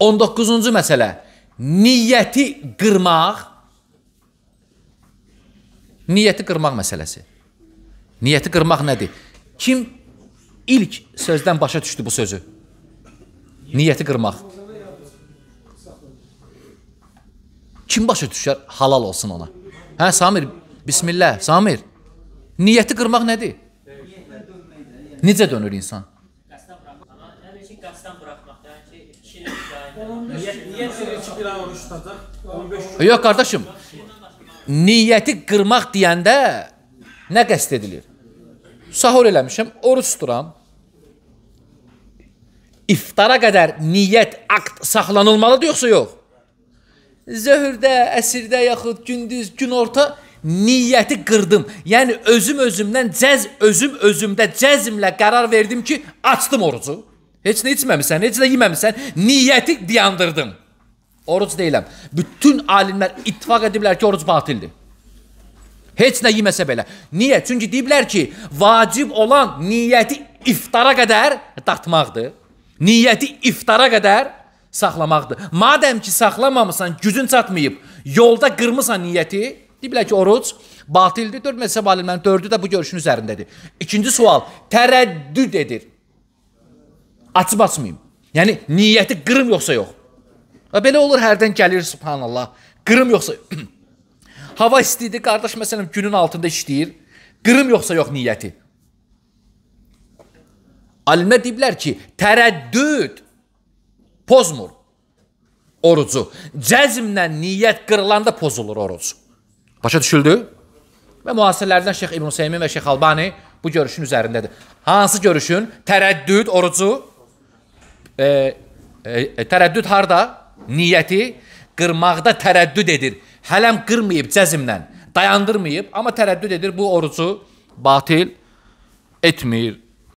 19-cu məsələ. Niyyəti qırmaq. Niyyəti qırmaq məsələsi. Niyyəti qırmaq nədir? Kim ilk sözdən başa düşdü bu sözü? Niyyəti qırmaq. Kim başa düşər? Halal olsun ona. Hə, Samir, bismillah, Samir. Niyyəti qırmaq nədir? Necə dönür insan? qan buraxmaq, yəni ki, 2 il dayanır. Niyə sirri ki, bir an oruç tutacaq? 15 gün. Yox qardaşım. Niyyəti qırmaq deyəndə nə qəsd edilir? Sahur eləmişəm, oruç tuturam. İftara qədər niyyət akt saxlanılmalıdır yoxsa yox? Zöhrdə, əsirdə yaxud gündüz, günorta niyyəti qırdım. Yəni özüm özümdən cəz özüm özümdə cəzmlə qərar verdim ki, açdım orucu. Heç nə içməmisən, heç nə yeməmisən, niyyəti diyandırdın. Oruc deyiləm. Bütün alimlər ittifaq ediblər ki, oruc batildir. Heç nə yeməsə belə. Niyə? Çünki deyiblər ki, vacib olan niyyəti iftara qədər dartmaqdır. Niyyəti iftara qədər saxlamaqdır. Madəm ki saxlamamısan, gücün çatmayıb, yolda qırmısan niyyəti, deyiblər ki, oruc batildir. 4 məzhəb alimlərinin 4-ü də bu görüşün üzərindədir. İkinci sual tərəddüd edir açıb açmayım. Yəni niyyəti qırım yoxsa yox. Və belə olur hərdən gəlir subhanallah. Qırım yoxsa hava istidir, qardaş məsələn günün altında işləyir. Qırım yoxsa yox niyyəti. Alimlər deyiblər ki, tərəddüd pozmur orucu. Cəzmlə niyyət qırılanda pozulur oruc. Başa düşüldü? Və müasirlərdən Şeyx İbn Seymin və Şeyx Albani bu görüşün üzərindədir. Hansı görüşün? Tərəddüd orucu e, e, tərəddüd harda? Niyyəti qırmaqda tərəddüd edir. Hələm qırmayıb cəzmlə, dayandırmayıb, amma tərəddüd edir. Bu orucu batil etmir.